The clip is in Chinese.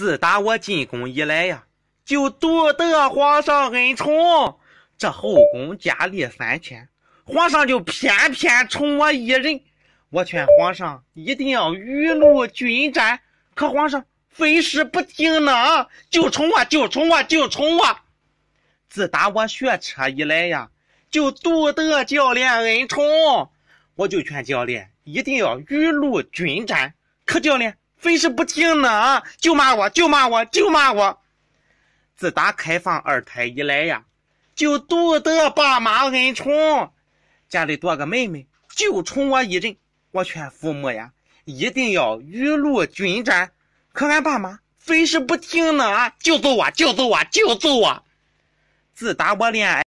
自打我进宫以来呀，就独得皇上恩宠。这后宫佳丽三千，皇上就偏偏宠我一人。我劝皇上一定要雨露均沾，可皇上非是不听呢。就宠我，就宠我，就宠我。自打我学车以来呀，就独得教练恩宠。我就劝教练一定要雨露均沾，可教练。非是不听呢啊，就骂我就骂我就骂我。自打开放二胎以来呀，就独得爸妈恩宠，家里多个妹妹就宠我一人。我劝父母呀，一定要雨露均沾。可俺爸妈非是不听呢啊，就揍我就揍我就揍我。自打我恋爱。